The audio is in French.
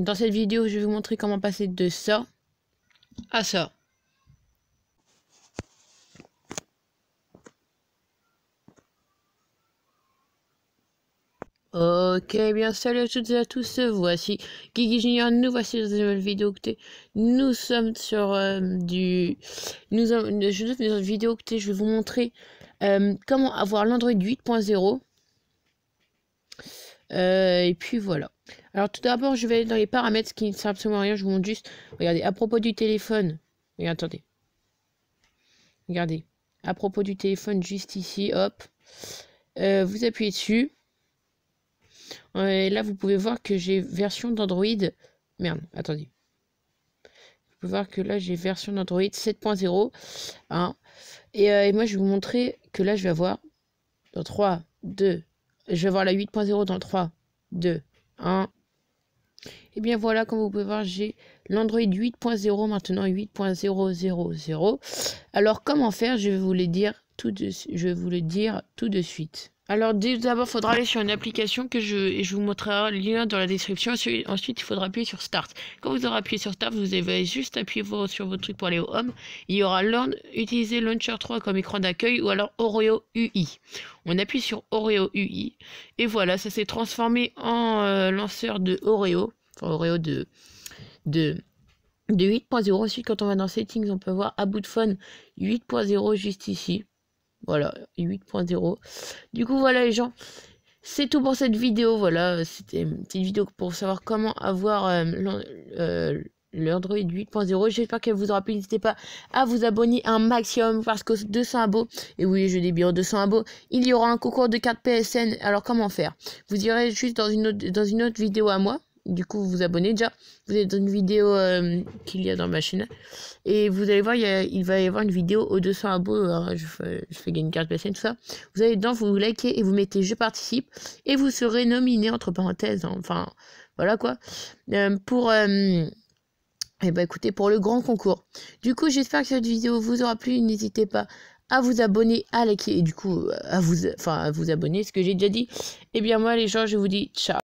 Dans cette vidéo, je vais vous montrer comment passer de ça à ça. Ok, bien salut à toutes et à tous, voici Gigi Junior, nous voici dans une nouvelle vidéo Nous sommes sur euh, du... Nous, euh, je une vidéo je vais vous montrer euh, comment avoir l'Android 8.0 euh, et puis voilà. Alors tout d'abord, je vais dans les paramètres qui ne sert absolument à rien. Je vous montre juste. Regardez, à propos du téléphone. Et attendez. Regardez. À propos du téléphone, juste ici, hop. Euh, vous appuyez dessus. Et là, vous pouvez voir que j'ai version d'Android. Merde, attendez. Vous pouvez voir que là, j'ai version d'Android 7.0. Et, euh, et moi, je vais vous montrer que là, je vais avoir dans 3, 2, je vais voir la 8.0 dans 3, 2, 1. Et bien voilà, comme vous pouvez voir, j'ai l'Android 8.0, maintenant 8.000. Alors comment faire Je vais vous le dire tout de, je vais vous le dire tout de suite. Alors d'abord, il faudra aller sur une application que je, je vous montrerai le lien dans la description. Ensuite, il faudra appuyer sur Start. Quand vous aurez appuyé sur Start, vous avez juste appuyer sur votre truc pour aller au Home. Il y aura Learn, utiliser Launcher 3 comme écran d'accueil ou alors Oreo UI. On appuie sur Oreo UI et voilà, ça s'est transformé en euh, lanceur de Oreo, enfin Oreo de, de, 8.0. Ensuite, quand on va dans Settings, on peut voir About Phone 8.0 juste ici. Voilà, 8.0. Du coup, voilà les gens. C'est tout pour cette vidéo. Voilà, c'était une petite vidéo pour savoir comment avoir euh, l'ordre euh, l'Android 8.0. J'espère qu'elle vous aura plu. N'hésitez pas à vous abonner un maximum parce que 200 abos, et oui, je dis bien 200 abos, il y aura un concours de cartes PSN. Alors, comment faire Vous irez juste dans une dans une autre vidéo à moi du coup vous vous abonnez déjà vous êtes dans une vidéo euh, qu'il y a dans ma chaîne et vous allez voir il, va y avoir une vidéo aux 200 abos je, fais gagner une carte et tout ça vous allez dedans vous likez et vous mettez je participe et vous serez nominé entre parenthèses hein. enfin voilà quoi euh, pour euh, eh ben, écoutez pour le grand concours du coup j'espère que cette vidéo vous aura plu n'hésitez pas à vous abonner, à liker et du coup à vous, enfin, à vous abonner, ce que j'ai déjà dit. Et eh bien moi les gens, je vous dis ciao.